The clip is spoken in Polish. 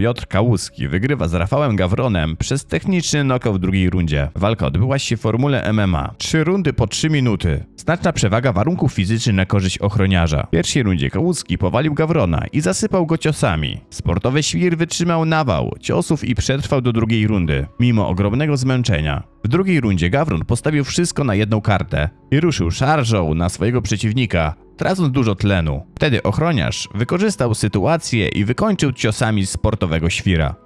Piotr Kałuski wygrywa z Rafałem Gawronem przez techniczny knockout w drugiej rundzie. Walka odbyła się w formule MMA. Trzy rundy po trzy minuty. Znaczna przewaga warunków fizycznych na korzyść ochroniarza. W pierwszej rundzie Kałuski powalił Gawrona i zasypał go ciosami. Sportowy świr wytrzymał nawał ciosów i przetrwał do drugiej rundy, mimo ogromnego zmęczenia. W drugiej rundzie Gawron postawił wszystko na jedną kartę i ruszył szarżą na swojego przeciwnika, tracąc dużo tlenu. Wtedy ochroniarz wykorzystał sytuację i wykończył ciosami sportowego świra.